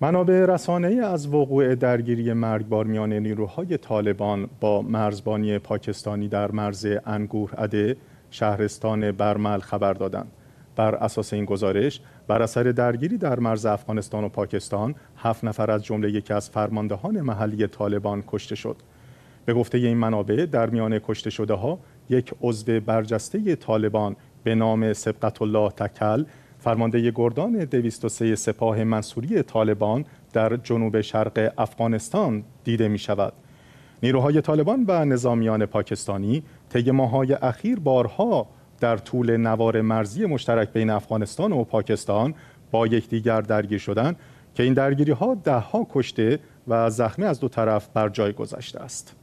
منابع ای از وقوع درگیری مرگبار میان نیروهای طالبان با مرزبانی پاکستانی در مرز انگور اده شهرستان برمل خبر دادند. بر اساس این گزارش بر اثر درگیری در مرز افغانستان و پاکستان هفت نفر از جمله یکی از فرماندهان محلی طالبان کشته شد به گفته این منابع در میان کشته شده ها یک عضو برجسته طالبان به نام سبقت الله تکل فرمانده گردان 203 سپاه منصوری طالبان در جنوب شرق افغانستان دیده می شود. نیروهای طالبان و نظامیان پاکستانی طی ماهای اخیر بارها در طول نوار مرزی مشترک بین افغانستان و پاکستان با یکدیگر درگیر شدند که این درگیری ها ده کشته و زخمی از دو طرف بر جای گذشته است.